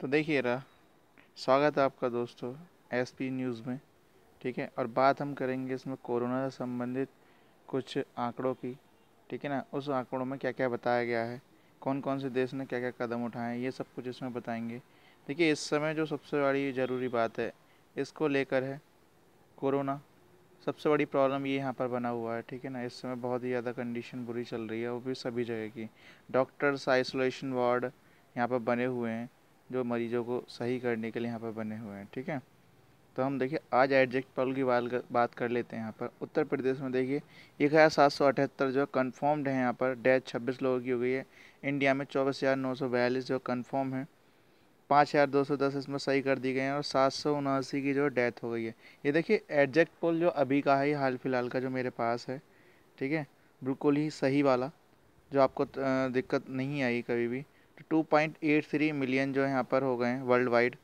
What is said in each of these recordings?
तो देखिए रहा स्वागत है आपका दोस्तों एस पी न्यूज़ में ठीक है और बात हम करेंगे इसमें कोरोना से संबंधित कुछ आंकड़ों की ठीक है ना उस आंकड़ों में क्या क्या बताया गया है कौन कौन से देश ने क्या क्या कदम उठाए हैं ये सब कुछ इसमें बताएंगे देखिए इस समय जो सबसे बड़ी ज़रूरी बात है इसको लेकर है कोरोना सबसे बड़ी प्रॉब्लम ये यहाँ पर बना हुआ है ठीक है ना इस समय बहुत ही ज़्यादा कंडीशन बुरी चल रही है वो भी सभी जगह की डॉक्टर्स आइसोलेशन वार्ड यहाँ पर बने हुए हैं जो मरीजों को सही करने के लिए यहाँ पर बने हुए हैं ठीक है तो हम देखिए आज एडजेक्ट पल की बात कर लेते हैं यहाँ पर उत्तर प्रदेश में देखिए एक हज़ार सात सौ अठहत्तर जो कन्फर्म्ड है यहाँ पर डेथ छब्बीस लोगों की हो गई है इंडिया में चौबीस हज़ार नौ सौ बयालीस जो कन्फर्म है पाँच हज़ार दो सौ दस इसमें सही कर दी गई हैं और सात सौ उनासी की जो डेथ हो गई है ये देखिए एडजेक्ट पोल जो अभी का है हाल फिलहाल का जो मेरे पास है ठीक है बिल्कुल ही सही वाला जो आपको दिक्कत नहीं आई कभी भी two point eight three million जो यहाँ पर हो गए हैं वर्ल्ड वाइड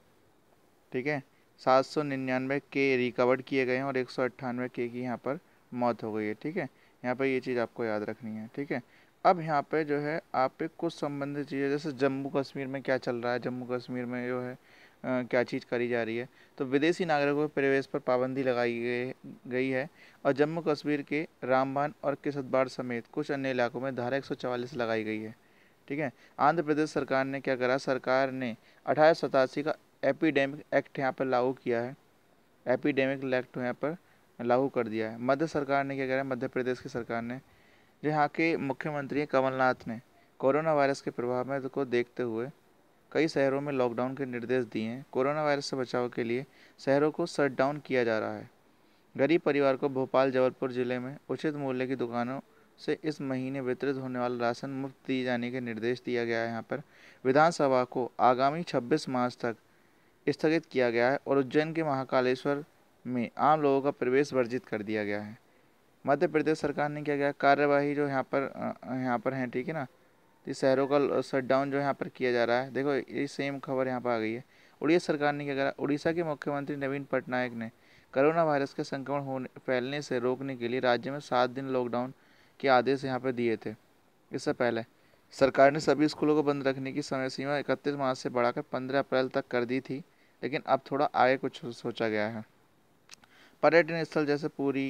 ठीक है सात सौ निन्यानवे के रिकवर्ड किए गए हैं और एक सौ अट्ठानवे के की यहाँ पर मौत हो गई है ठीक है यहाँ पर ये चीज़ आपको याद रखनी है ठीक है अब यहाँ पे जो है आप कुछ संबंधित चीज़ें जैसे जम्मू कश्मीर में क्या चल रहा है जम्मू कश्मीर में जो है आ, क्या चीज़ करी जा रही है तो विदेशी नागरिकों के प्रवेश पर पाबंदी लगाई गई है और जम्मू कश्मीर के रामबान और किसतबाड़ समेत कुछ अन्य इलाकों में धारा एक लगाई गई है ठीक है आंध्र प्रदेश सरकार ने क्या करा सरकार ने अठारह सतासी का एपिडेमिक एक्ट यहाँ पर लागू किया है एपिडेमिक एक्ट यहाँ पर लागू कर दिया है मध्य सरकार ने क्या करा मध्य प्रदेश की सरकार ने जो यहाँ के मुख्यमंत्री हैं कमलनाथ ने कोरोना वायरस के प्रभाव में को देखते हुए कई शहरों में लॉकडाउन के निर्देश दिए हैं कोरोना वायरस से बचाव के लिए शहरों को शट डाउन किया जा रहा है गरीब परिवार को भोपाल जबलपुर ज़िले में उचित मूल्य की दुकानों से इस महीने वितरित होने वाला राशन मुफ्त दिए जाने के निर्देश दिया गया है यहाँ पर विधानसभा को आगामी 26 मार्च तक स्थगित किया गया है और उज्जैन के महाकालेश्वर में आम लोगों का प्रवेश वर्जित कर दिया गया है मध्य प्रदेश सरकार ने क्या किया कार्यवाही जो यहाँ पर यहाँ पर है ठीक है ना शहरों का शटडाउन जो यहाँ पर किया जा रहा है देखो ये सेम खबर यहाँ पर आ गई है उड़ीसा सरकार ने क्या करा उड़ीसा के मुख्यमंत्री नवीन पटनायक ने कोरोना वायरस के संक्रमण होने फैलने से रोकने के लिए राज्य में सात दिन लॉकडाउन के आदेश यहाँ पर दिए थे इससे पहले सरकार ने सभी स्कूलों को बंद रखने की समय सीमा इकतीस मार्च से बढ़ाकर पंद्रह अप्रैल तक कर दी थी लेकिन अब थोड़ा आगे कुछ सोचा गया है पर्यटन स्थल जैसे पूरी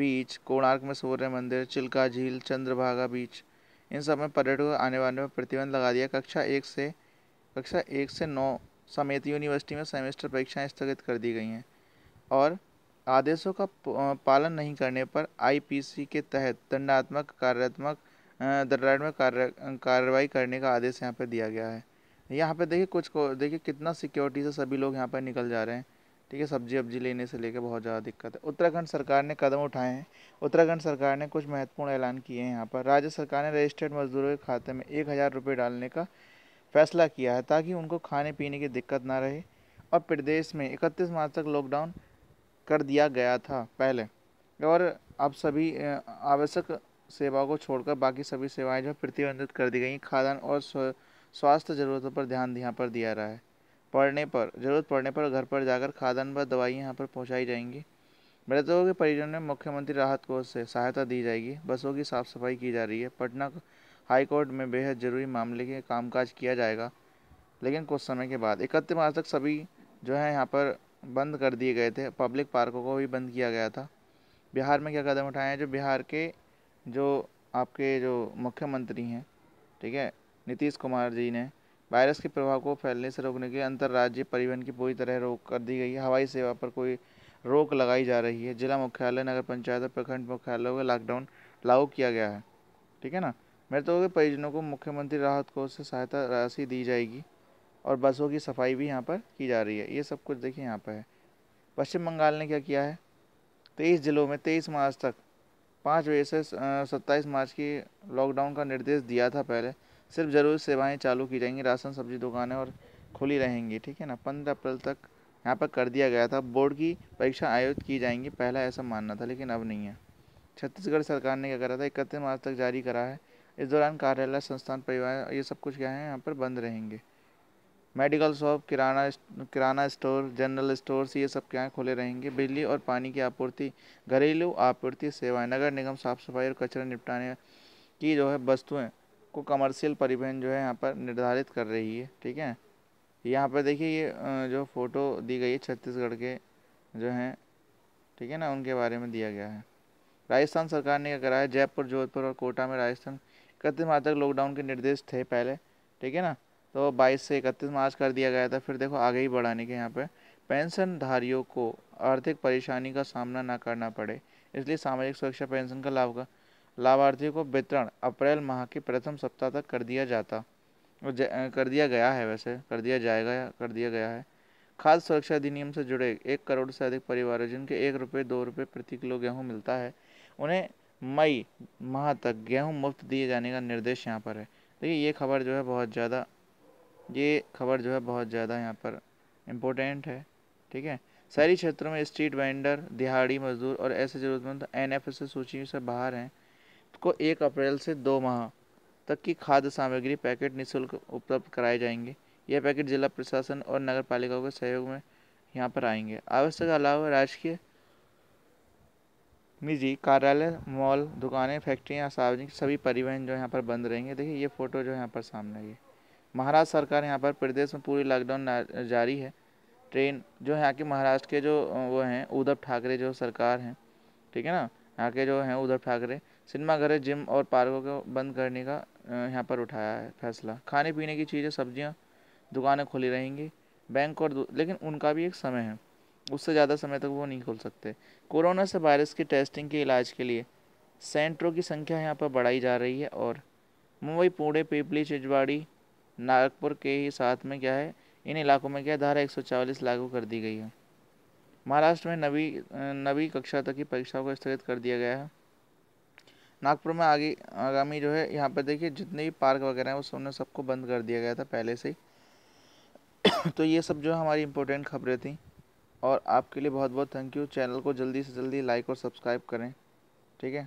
बीच कोणार्क में सूर्य मंदिर चिल्का झील चंद्रभागा बीच इन सब में पर्यटकों को आने वाले में प्रतिबंध लगा दिया कक्षा एक से कक्षा एक से नौ समेत यूनिवर्सिटी में सेमेस्टर परीक्षाएं स्थगित कर दी गई हैं और आदेशों का पालन नहीं करने पर आईपीसी के तहत दंडात्मक कार्यात्मक दंडात्मक कार्रवाई करने का आदेश यहाँ पर दिया गया है यहाँ पर देखिए कुछ को देखिए कितना सिक्योरिटी से सभी लोग यहाँ पर निकल जा रहे हैं ठीक है सब्जी वब्जी लेने से लेकर बहुत ज़्यादा दिक्कत है उत्तराखंड सरकार ने कदम उठाए हैं उत्तराखंड सरकार ने कुछ महत्वपूर्ण ऐलान किए हैं यहाँ पर राज्य सरकार ने रजिस्टर्ड मजदूरों के खाते में एक हज़ार रुपये डालने का फैसला किया है ताकि उनको खाने पीने की दिक्कत ना रहे और प्रदेश में इकतीस मार्च तक लॉकडाउन कर दिया गया था पहले और अब सभी आवश्यक सेवाओं को छोड़कर बाकी सभी सेवाएं जो प्रतिबंधित कर दी गई खाद्यान्न और स्वास्थ्य ज़रूरतों पर ध्यान यहाँ पर दिया रहा है पढ़ने पर ज़रूरत पड़ने पर घर पर जाकर खाद्यान्न व दवाई यहाँ पर पहुँचाई जाएंगी मृतकों के परिजनों में मुख्यमंत्री राहत कोष से सहायता दी जाएगी बसों की साफ सफाई की जा रही है पटना हाईकोर्ट में बेहद ज़रूरी मामले के कामकाज किया जाएगा लेकिन कुछ समय के बाद इकतीस मार्च तक सभी जो है यहाँ पर बंद कर दिए गए थे पब्लिक पार्कों को भी बंद किया गया था बिहार में क्या कदम उठाए हैं जो बिहार के जो आपके जो मुख्यमंत्री हैं ठीक है नीतीश कुमार जी ने वायरस के प्रभाव को फैलने से रोकने के लिए अंतर्राज्यीय परिवहन की पूरी तरह रोक कर दी गई है हवाई सेवा पर कोई रोक लगाई जा रही है जिला मुख्यालय नगर पंचायत और प्रखंड मुख्यालयों का लॉकडाउन लागू किया गया है ठीक है ना मृतकों के तो परिजनों को मुख्यमंत्री राहत कोष से सहायता राशि दी जाएगी और बसों की सफाई भी यहाँ पर की जा रही है ये सब कुछ देखिए यहाँ पर है पश्चिम बंगाल ने क्या किया है तेईस जिलों में तेईस मार्च तक पाँच बजे से सत्ताईस मार्च की लॉकडाउन का निर्देश दिया था पहले सिर्फ ज़रूरी सेवाएं चालू की जाएंगी राशन सब्जी दुकानें और खुली रहेंगी ठीक है ना पंद्रह अप्रैल तक यहाँ पर कर दिया गया था बोर्ड की परीक्षा आयोजित की जाएंगी पहला ऐसा मानना था लेकिन अब नहीं है छत्तीसगढ़ सरकार ने क्या करा था इकतीस मार्च तक जारी करा है इस दौरान कार्यालय संस्थान परिवार ये सब कुछ क्या है यहाँ पर बंद रहेंगे मेडिकल शॉप किराना किराना स्टोर जनरल स्टोर्स ये सब क्या खुले रहेंगे बिजली और पानी की आपूर्ति घरेलू आपूर्ति सेवाएं नगर निगम साफ सफाई और कचरा निपटाने की जो है वस्तुएं को कमर्शियल परिवहन जो है यहाँ पर निर्धारित कर रही है ठीक है यहाँ पर देखिए ये जो फ़ोटो दी गई है छत्तीसगढ़ के जो हैं ठीक है ना उनके बारे में दिया गया है राजस्थान सरकार ने क्या करा है जयपुर जोधपुर और कोटा में राजस्थान कृत्रिम मार्च लॉकडाउन के निर्देश थे पहले ठीक है ना तो 22 से इकतीस मार्च कर दिया गया था फिर देखो आगे ही बढ़ाने के यहाँ पे पेंशन धारियों को आर्थिक परेशानी का सामना ना करना पड़े इसलिए सामाजिक सुरक्षा पेंशन का लाभ का लाभार्थियों को वितरण अप्रैल माह के प्रथम सप्ताह तक कर दिया जाता कर दिया गया है वैसे कर दिया जाएगा कर दिया गया है खाद्य सुरक्षा अधिनियम से जुड़े एक करोड़ से अधिक परिवारों जिनके एक रुपये दो रुपये प्रति किलो गेहूँ मिलता है उन्हें मई माह तक गेहूँ मुफ्त दिए जाने का निर्देश यहाँ पर है देखिए ये खबर जो है बहुत ज़्यादा ये खबर जो है बहुत ज़्यादा यहाँ पर इम्पोर्टेंट है ठीक है शहरी क्षेत्रों में स्ट्रीट वेंडर दिहाड़ी मजदूर और ऐसे ज़रूरतमंद एन एफ एस सूची से बाहर हैं को एक अप्रैल से दो माह तक की खाद्य सामग्री पैकेट निःशुल्क उपलब्ध कराए जाएंगे यह पैकेट जिला प्रशासन और नगर पालिकाओं के सहयोग में यहाँ पर आएंगे आवश्यक अलावा राजकीय निजी कार्यालय मॉल दुकानें फैक्ट्रियाँ सार्वजनिक सभी परिवहन जो यहाँ पर बंद रहेंगे देखिए ये फ़ोटो जो यहाँ पर सामने आई महाराष्ट्र सरकार यहाँ पर प्रदेश में पूरी लॉकडाउन जारी है ट्रेन जो यहाँ के महाराष्ट्र के जो वो हैं उद्धव ठाकरे जो सरकार हैं ठीक है ना यहाँ के जो हैं उद्धव ठाकरे सिनेमाघरें जिम और पार्कों को बंद करने का यहाँ पर उठाया है फैसला खाने पीने की चीज़ें सब्जियाँ दुकानें खुली रहेंगी बैंक और लेकिन उनका भी एक समय है उससे ज़्यादा समय तक वो नहीं खोल सकते कोरोना से वायरस की टेस्टिंग के इलाज के लिए सेंटरों की संख्या यहाँ पर बढ़ाई जा रही है और मुंबई पुणे पीपली चिजवाड़ी नागपुर के ही साथ में क्या है इन इलाकों में क्या धारा 144 लागू कर दी गई है महाराष्ट्र में नवी नवी कक्षा तक की परीक्षाओं को स्थगित कर दिया गया है नागपुर में आगे आगामी जो है यहाँ पर देखिए जितने भी पार्क वगैरह हैं वो सबने सबको बंद कर दिया गया था पहले से ही तो ये सब जो है हमारी इंपॉर्टेंट खबरें थी और आपके लिए बहुत बहुत थैंक यू चैनल को जल्दी से जल्दी लाइक और सब्सक्राइब करें ठीक है